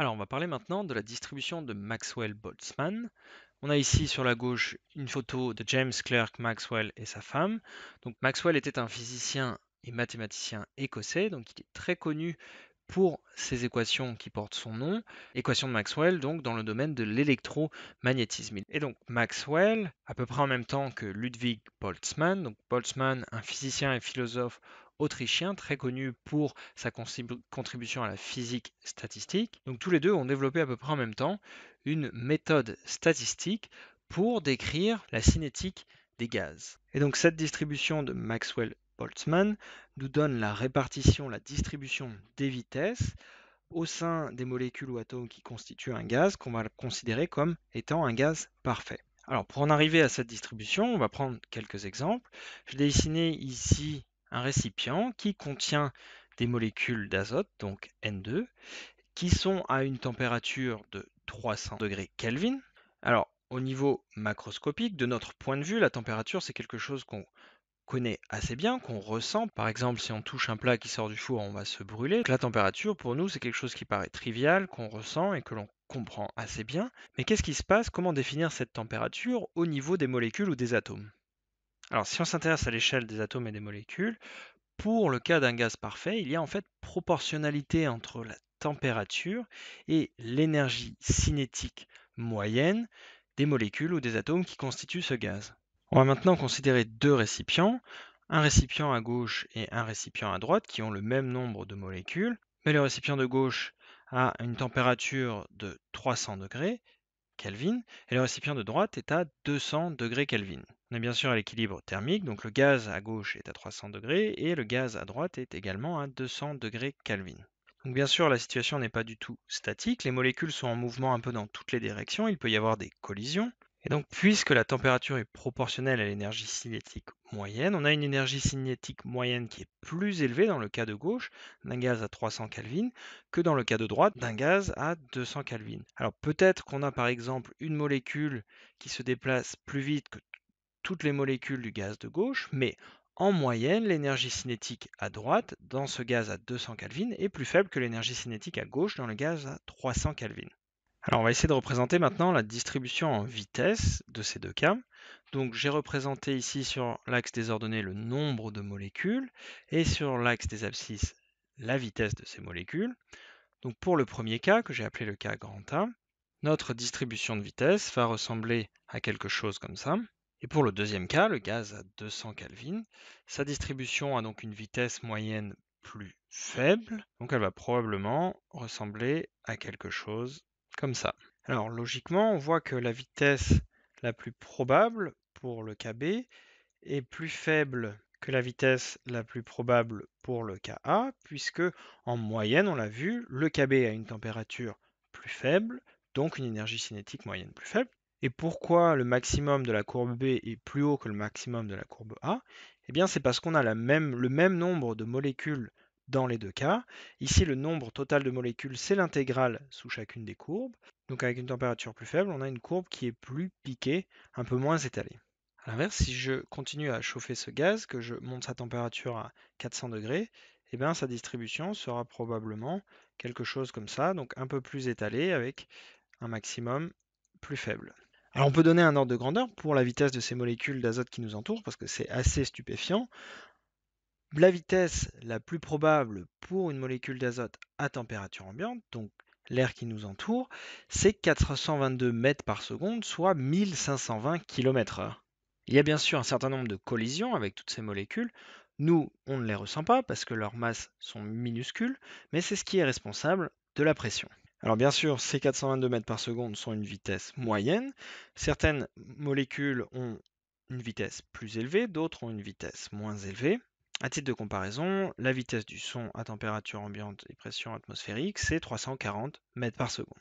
Alors, on va parler maintenant de la distribution de Maxwell-Boltzmann. On a ici sur la gauche une photo de James Clerk Maxwell et sa femme. Donc, Maxwell était un physicien et mathématicien écossais, donc il est très connu pour ses équations qui portent son nom, équations de Maxwell, donc dans le domaine de l'électromagnétisme. Et donc Maxwell, à peu près en même temps que Ludwig Boltzmann, donc Boltzmann, un physicien et philosophe autrichien très connu pour sa contribution à la physique statistique. Donc tous les deux ont développé à peu près en même temps une méthode statistique pour décrire la cinétique des gaz. Et donc cette distribution de Maxwell-Boltzmann nous donne la répartition, la distribution des vitesses au sein des molécules ou atomes qui constituent un gaz qu'on va considérer comme étant un gaz parfait. Alors pour en arriver à cette distribution, on va prendre quelques exemples. Je dessiner ici un récipient qui contient des molécules d'azote, donc N2, qui sont à une température de 300 degrés Kelvin. Alors, au niveau macroscopique, de notre point de vue, la température, c'est quelque chose qu'on connaît assez bien, qu'on ressent. Par exemple, si on touche un plat qui sort du four, on va se brûler. la température, pour nous, c'est quelque chose qui paraît trivial, qu'on ressent et que l'on comprend assez bien. Mais qu'est-ce qui se passe Comment définir cette température au niveau des molécules ou des atomes alors, si on s'intéresse à l'échelle des atomes et des molécules, pour le cas d'un gaz parfait, il y a en fait proportionnalité entre la température et l'énergie cinétique moyenne des molécules ou des atomes qui constituent ce gaz. On va maintenant considérer deux récipients, un récipient à gauche et un récipient à droite qui ont le même nombre de molécules, mais le récipient de gauche a une température de 300 degrés Kelvin et le récipient de droite est à 200 degrés Kelvin. On est bien sûr à l'équilibre thermique, donc le gaz à gauche est à 300 degrés et le gaz à droite est également à 200 degrés Kelvin. Donc bien sûr, la situation n'est pas du tout statique, les molécules sont en mouvement un peu dans toutes les directions, il peut y avoir des collisions. Et donc, puisque la température est proportionnelle à l'énergie cinétique moyenne, on a une énergie cinétique moyenne qui est plus élevée dans le cas de gauche, d'un gaz à 300 Kelvin, que dans le cas de droite, d'un gaz à 200 Kelvin. Alors peut-être qu'on a par exemple une molécule qui se déplace plus vite que toutes les molécules du gaz de gauche, mais en moyenne, l'énergie cinétique à droite dans ce gaz à 200 Kelvin est plus faible que l'énergie cinétique à gauche dans le gaz à 300 Kelvin. Alors on va essayer de représenter maintenant la distribution en vitesse de ces deux cas. Donc j'ai représenté ici sur l'axe des ordonnées le nombre de molécules et sur l'axe des abscisses la vitesse de ces molécules. Donc pour le premier cas, que j'ai appelé le cas grand A, notre distribution de vitesse va ressembler à quelque chose comme ça. Et pour le deuxième cas, le gaz à 200 Kelvin, sa distribution a donc une vitesse moyenne plus faible, donc elle va probablement ressembler à quelque chose comme ça. Alors logiquement, on voit que la vitesse la plus probable pour le KB est plus faible que la vitesse la plus probable pour le KA, puisque en moyenne, on l'a vu, le KB a une température plus faible, donc une énergie cinétique moyenne plus faible, et pourquoi le maximum de la courbe B est plus haut que le maximum de la courbe A Eh bien, c'est parce qu'on a le même nombre de molécules dans les deux cas. Ici, le nombre total de molécules, c'est l'intégrale sous chacune des courbes. Donc avec une température plus faible, on a une courbe qui est plus piquée, un peu moins étalée. A l'inverse, si je continue à chauffer ce gaz, que je monte sa température à 400 degrés, eh bien, sa distribution sera probablement quelque chose comme ça, donc un peu plus étalée avec un maximum plus faible. Alors on peut donner un ordre de grandeur pour la vitesse de ces molécules d'azote qui nous entourent, parce que c'est assez stupéfiant. La vitesse la plus probable pour une molécule d'azote à température ambiante, donc l'air qui nous entoure, c'est 422 mètres par seconde, soit 1520 km/h. Il y a bien sûr un certain nombre de collisions avec toutes ces molécules. Nous, on ne les ressent pas parce que leurs masses sont minuscules, mais c'est ce qui est responsable de la pression. Alors bien sûr, ces 422 mètres par seconde sont une vitesse moyenne. Certaines molécules ont une vitesse plus élevée, d'autres ont une vitesse moins élevée. À titre de comparaison, la vitesse du son à température ambiante et pression atmosphérique, c'est 340 mètres par seconde.